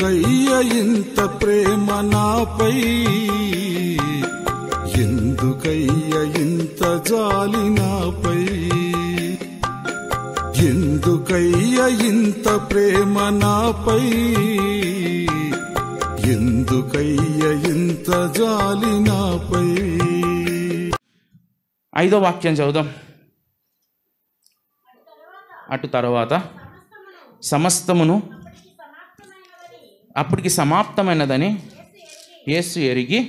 కయ్య ఇంత ప్రేమ నాపై ఎందుకయ్య ఇంత జాలి నాపై ఎందుకయ్య ఇంత ప్రేమ నాపై ఎందుకయ్య ఇంత జాలి నాపై ఐదో వాక్యం చదువుదాం అటు తర్వాత సమస్తమును అప్పటికి సమాప్తమైనదని ఏసు ఎరిగి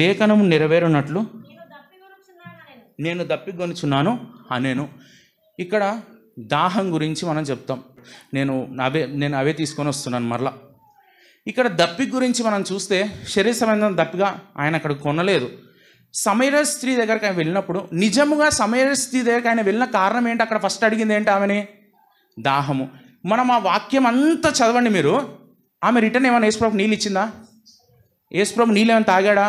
లేఖనము నెరవేరునట్లు నేను దప్పిగొనుచున్నాను అనేను ఇక్కడ దాహం గురించి మనం చెప్తాం నేను అవే నేను అవే తీసుకొని వస్తున్నాను మరలా ఇక్కడ దప్పి గురించి మనం చూస్తే శరీర సంబంధం దప్పిగా ఆయన అక్కడ కొనలేదు సమీర స్త్రీ దగ్గరికి ఆయన వెళ్ళినప్పుడు నిజముగా సమీర స్త్రీ దగ్గరికి ఆయన వెళ్ళిన కారణం ఏంటి అక్కడ ఫస్ట్ అడిగింది ఏంటి ఆమెని దాహము మనం ఆ వాక్యం అంతా చదవండి మీరు ఆమె రిటర్న్ ఏమైనా యేసుప్రభు నీళ్ళు ఇచ్చిందా యేసుప్రభు నీళ్ళు ఏమైనా తాగాడా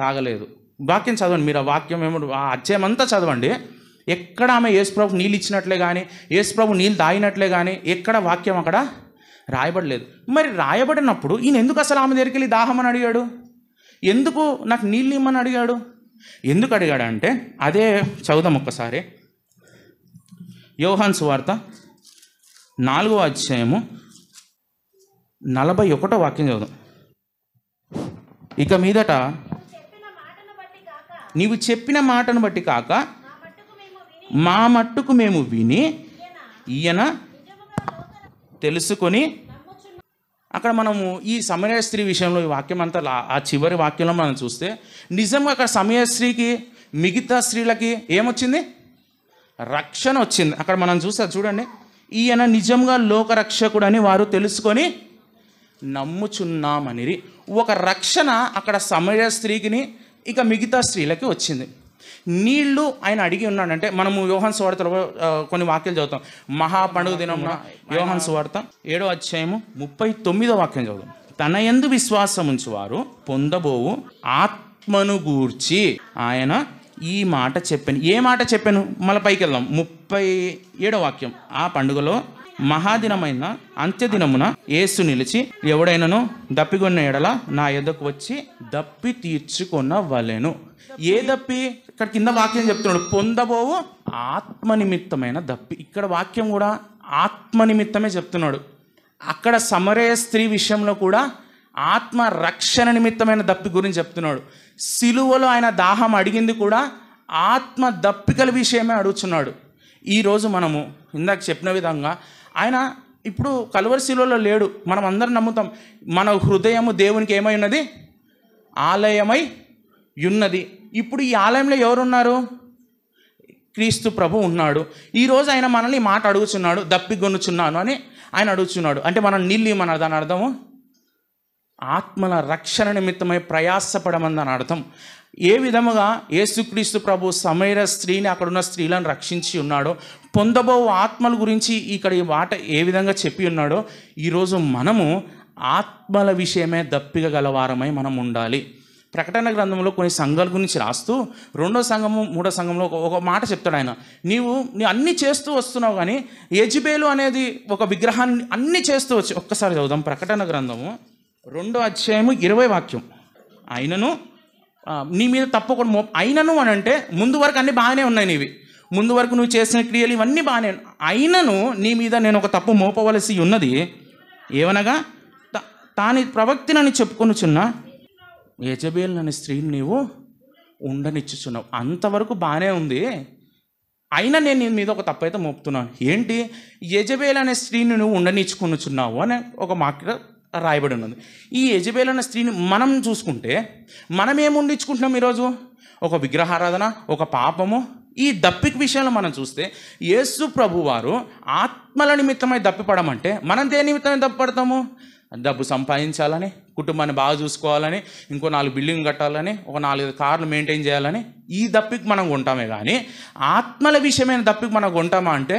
తాగలేదు వాక్యం చదవండి మీరు ఆ వాక్యం ఏమో ఆ అంతా చదవండి ఎక్కడ ఆమె యేసుప్రభు నీళ్ళు ఇచ్చినట్లే కానీ యేసుప్రభు నీళ్ళు తాగినట్లే కానీ ఎక్కడ వాక్యం అక్కడ రాయబడలేదు మరి రాయబడినప్పుడు ఈయన ఎందుకు అసలు ఆమె దగ్గరికి వెళ్ళి దాహం అని అడిగాడు ఎందుకు నాకు నీళ్ళు ఇమ్మని అడిగాడు ఎందుకు అడిగాడు అంటే అదే చదువుదాం ఒక్కసారి యోహాన్ సువార్త నాలుగో అధ్యాయము నలభై ఒకటో వాక్యం చదువు ఇక మీదట నీవు చెప్పిన మాటను బట్టి కాక మా మట్టుకు మేము విని ఈయన తెలుసుకొని అక్కడ మనము ఈ సమయ స్త్రీ విషయంలో ఈ వాక్యం అంతా ఆ చివరి వాక్యంలో మనం చూస్తే నిజంగా అక్కడ సమయస్త్రీకి మిగతా స్త్రీలకి ఏమొచ్చింది రక్షణ వచ్చింది అక్కడ మనం చూస్తే చూడండి ఈయన నిజంగా లోకరక్షకుడని వారు తెలుసుకొని నమ్ముచున్నామనిరి ఒక రక్షణ అక్కడ సమయ స్త్రీకిని ఇక మిగతా స్త్రీలకి వచ్చింది నీళ్లు ఆయన అడిగి ఉన్నాడంటే మనము వ్యూహన్ సువార్తలో కొన్ని వాక్యాలు చదువుతాం మహాపండుగ దినం వ్యూహన్ సువార్త ఏడో అధ్యాయము ముప్పై తొమ్మిదో వాక్యం చదువుతాం తన ఎందు విశ్వాసం వారు పొందబోవు ఆత్మను గూర్చి ఆయన ఈ మాట చెప్పాను ఏ మాట చెప్పాను మళ్ళీ పైకి వెళ్దాం ముప్పై ఏడో వాక్యం ఆ పండుగలో మహాదినమైన అంత్యదినమున ఏసు నిలిచి ఎవడైనను దప్పికొన్న ఎడల నా ఎద్దకు వచ్చి దప్పి తీర్చుకున్న వలెను ఏ దప్పి ఇక్కడ కింద వాక్యం చెప్తున్నాడు పొందబోవు ఆత్మ నిమిత్తమైన దప్పి ఇక్కడ వాక్యం కూడా ఆత్మ నిమిత్తమే చెప్తున్నాడు అక్కడ సమరయ స్త్రీ విషయంలో కూడా ఆత్మ రక్షణ నిమిత్తమైన దప్పి గురించి చెప్తున్నాడు సిలువలో ఆయన దాహం అడిగింది కూడా ఆత్మ దప్పికల విషయమే అడుగుతున్నాడు ఈరోజు మనము ఇందాక చెప్పిన విధంగా ఆయన ఇప్పుడు కలువరి శిలువలో లేడు మనం అందరం నమ్ముతాం మన హృదయము దేవునికి ఏమై ఉన్నది ఆలయమై ఉన్నది ఇప్పుడు ఈ ఆలయంలో ఎవరున్నారు క్రీస్తు ప్రభు ఉన్నాడు ఈరోజు ఆయన మనల్ని మాట అడుగుచున్నాడు దప్పిగొనుచున్నాను అని ఆయన అడుగుచున్నాడు అంటే మనం నీళ్ళు మన దాని అర్థము ఆత్మల రక్షణ నిమిత్తమై ప్రయాసపడమందని అర్థం ఏ విధముగా యేసుక్రీస్తు ప్రభు సమైర స్త్రీని అక్కడున్న స్త్రీలను రక్షించి ఉన్నాడో పొందబో ఆత్మల గురించి ఇక్కడ ఈ మాట ఏ విధంగా చెప్పి ఉన్నాడో ఈరోజు మనము ఆత్మల విషయమే దప్పిక గలవారమై మనం ఉండాలి ప్రకటన గ్రంథంలో కొన్ని సంఘాల గురించి రాస్తూ రెండో సంఘము మూడో సంఘంలో ఒక మాట చెప్తాడు ఆయన నీవు నీ అన్ని చేస్తూ వస్తున్నావు కానీ ఏజిబేలు అనేది ఒక విగ్రహాన్ని అన్ని చేస్తూ వచ్చి ఒక్కసారి చదువుదాం ప్రకటన గ్రంథము రెండో అధ్యాయము ఇరవై వాక్యం అయినను నీ మీద తప్పకుండా మో అయినను అని అంటే ముందు వరకు అన్ని బాగానే ఉన్నాయి నీవి ముందు వరకు నువ్వు చేసిన క్రియలు ఇవన్నీ బాగానే అయినను నీ మీద నేను ఒక తప్పు మోపవలసి ఉన్నది ఏమనగా తాని ప్రవక్తినని చెప్పుకొనుచున్న యజబేల్ అనే స్త్రీని నీవు ఉండనిచ్చుచున్నావు అంతవరకు బాగానే ఉంది అయినా నేను నీ మీద ఒక తప్పు అయితే మోపుతున్నాను ఏంటి యజబేల్ అనే స్త్రీని నువ్వు ఉండనిచ్చుకొనుచున్నావు అని ఒక మాట రాయబడి ఉన్నది ఈ యజబేల్ అన్న స్త్రీని మనం చూసుకుంటే మనం ఏముండించుకుంటున్నాం ఈరోజు ఒక విగ్రహారాధన ఒక పాపము ఈ దప్పిక విషయాలు మనం చూస్తే యేసు ప్రభు వారు ఆత్మల నిమిత్తమై దప్పిపడమంటే మనం దేని నిమిత్తమై దప్పిపడతాము డబ్బు సంపాదించాలని కుటుంబాన్ని బాగా చూసుకోవాలని ఇంకో నాలుగు బిల్డింగ్ కట్టాలని ఒక నాలుగు కార్లు మెయింటైన్ చేయాలని ఈ దప్పికి మనం కొంటామే కానీ ఆత్మల విషయమైన దప్పికి మనం కొంటామా అంటే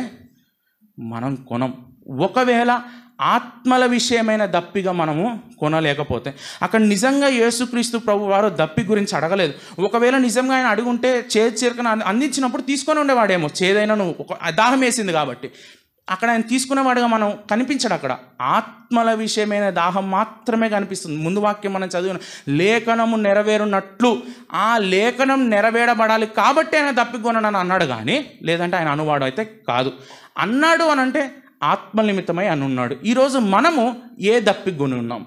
మనం కొనం ఒకవేళ ఆత్మల విషయమైన దప్పిగా మనము కొనలేకపోతే అక్కడ నిజంగా యేసుక్రీస్తు ప్రభు వారు దప్పి గురించి అడగలేదు ఒకవేళ నిజంగా ఆయన అడుగుంటే చేతి చీరకను అందించినప్పుడు తీసుకొని ఉండేవాడేమో చేదైనా నువ్వు దాహం వేసింది కాబట్టి అక్కడ ఆయన తీసుకునేవాడుగా మనం కనిపించడు అక్కడ ఆత్మల విషయమైన దాహం మాత్రమే కనిపిస్తుంది ముందు వాక్యం మనం చదివిన లేఖనము నెరవేరునట్లు ఆ లేఖనం నెరవేరబడాలి కాబట్టి ఆయన దప్పి తప్పికొనని అన్నాడు కానీ లేదంటే ఆయన అనువాడు అయితే కాదు అన్నాడు అని అంటే ఆత్మనిమితమై ఉన్నాడు ఈరోజు మనము ఏ దప్పిగొని ఉన్నాం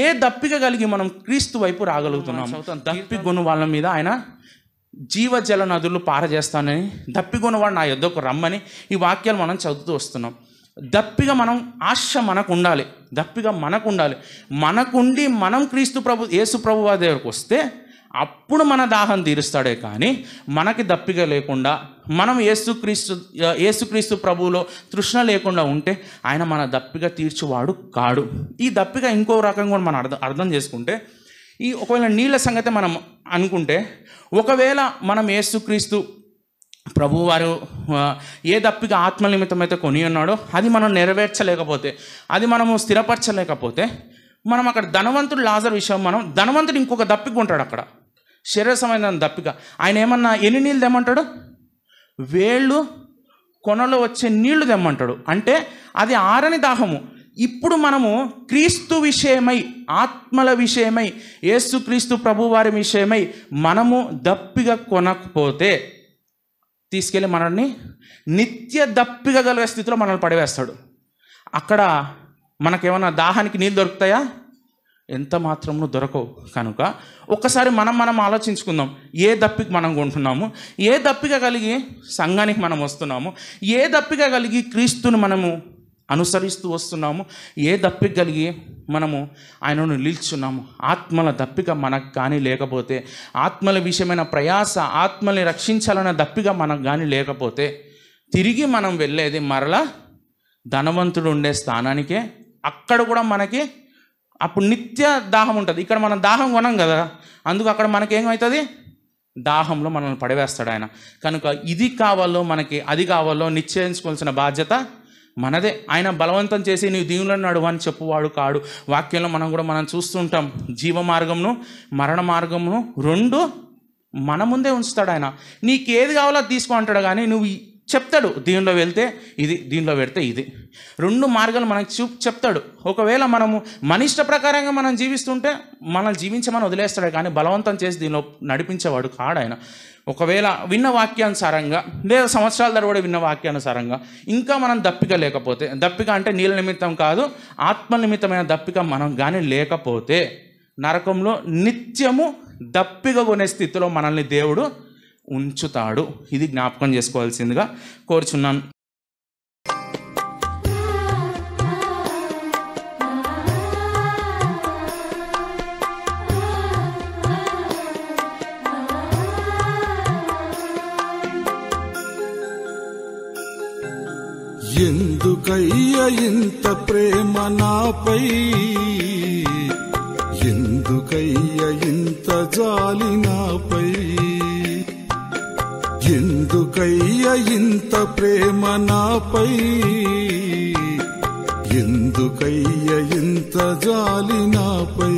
ఏ దప్పిక కలిగి మనం క్రీస్తు వైపు రాగలుగుతున్నాం దప్పిగొను వాళ్ళ మీద ఆయన జీవజల నదులు పారజేస్తానని దప్పిగొని వాడు నా యొద్దకు రమ్మని ఈ వాక్యాలు మనం చదువుతూ వస్తున్నాం దప్పిగా మనం ఆశ మనకు ఉండాలి దప్పిగా మనకు ఉండాలి మనకుండి మనం క్రీస్తు ప్రభు యేసు ప్రభు దగ్గరకు వస్తే అప్పుడు మన దాహం తీరుస్తాడే కానీ మనకి దప్పిక లేకుండా మనం ఏసుక్రీస్తు ఏసుక్రీస్తు ప్రభువులో తృష్ణ లేకుండా ఉంటే ఆయన మన దప్పిక తీర్చువాడు కాడు ఈ దప్పిక ఇంకో రకంగా కూడా మనం అర్థం అర్థం చేసుకుంటే ఈ ఒకవేళ నీళ్ళ సంగతి మనం అనుకుంటే ఒకవేళ మనం ఏసుక్రీస్తు ప్రభు వారు ఏ దప్పిక ఆత్మ నిమిత్తమైతే కొని ఉన్నాడో అది మనం నెరవేర్చలేకపోతే అది మనము స్థిరపరచలేకపోతే మనం అక్కడ ధనవంతుడు లాజర్ విషయం మనం ధనవంతుడు ఇంకొక దప్పిక ఉంటాడు అక్కడ శరీరమైన దప్పిక ఆయన ఏమన్నా ఎన్ని నీళ్ళు తెమ్మంటాడు వేళ్ళు కొనలో వచ్చే నీళ్లు తెమ్మంటాడు అంటే అది ఆరని దాహము ఇప్పుడు మనము క్రీస్తు విషయమై ఆత్మల విషయమై యేసుక్రీస్తు ప్రభువారి విషయమై మనము దప్పిగా కొనకపోతే తీసుకెళ్ళి మనల్ని నిత్య దప్పిక గల స్థితిలో మనల్ని పడివేస్తాడు అక్కడ మనకేమన్నా దాహానికి నీళ్ళు దొరుకుతాయా ఎంత మాత్రమును దొరకవు కనుక ఒక్కసారి మనం మనం ఆలోచించుకుందాం ఏ దప్పికి మనం కొంటున్నాము ఏ దప్పిక కలిగి సంఘానికి మనం వస్తున్నాము ఏ దప్పిక కలిగి క్రీస్తుని మనము అనుసరిస్తూ వస్తున్నాము ఏ దప్పిక కలిగి మనము ఆయనను నిలుచున్నాము ఆత్మల దప్పిక మనకు కానీ లేకపోతే ఆత్మల విషయమైన ప్రయాస ఆత్మల్ని రక్షించాలన్న దప్పిక మనకు కానీ లేకపోతే తిరిగి మనం వెళ్ళేది మరలా ధనవంతుడు ఉండే స్థానానికే అక్కడ కూడా మనకి అప్పుడు నిత్య దాహం ఉంటుంది ఇక్కడ మనం దాహం కొనం కదా అందుకు అక్కడ మనకేమవుతుంది దాహంలో మనల్ని పడవేస్తాడు ఆయన కనుక ఇది కావాలో మనకి అది కావాలో నిశ్చయించుకోవాల్సిన బాధ్యత మనదే ఆయన బలవంతం చేసి నీవు దీవులను నడువని అని చెప్పువాడు కాడు వాక్యంలో మనం కూడా మనం చూస్తుంటాం జీవ మార్గంను మరణ మార్గమును రెండు మన ముందే ఉంచుతాడు ఆయన ఏది కావాలో తీసుకో అంటాడు కానీ నువ్వు చెప్తాడు దీనిలో వెళ్తే ఇది దీనిలో పెడితే ఇది రెండు మార్గాలు మనకు చూ చెప్తాడు ఒకవేళ మనము మనిష్ట ప్రకారంగా మనం జీవిస్తుంటే మనల్ని జీవించమని వదిలేస్తాడు కానీ బలవంతం చేసి దీనిలో నడిపించేవాడు కాడు ఆయన ఒకవేళ విన్న వాక్యానుసారంగా లేదా సంవత్సరాల తరబడి విన్న వాక్యానుసారంగా ఇంకా మనం దప్పిక లేకపోతే దప్పిక అంటే నీళ్ళ నిమిత్తం కాదు ఆత్మ నిమిత్తమైన దప్పిక మనం కానీ లేకపోతే నరకంలో నిత్యము దప్పిక కొనే స్థితిలో మనల్ని దేవుడు ఉంచుతాడు ఇది జ్ఞాపకం చేసుకోవాల్సిందిగా కోరుచున్నాను ఎందుకయ్య ఇంత ప్రేమ నాపై ఎందుకయ్య ఇంత జాలి నాపై ఎందుకయ్య ఇంత ప్రేమ నాపై ఎందుకయ్య ఇంత జాలి నాపై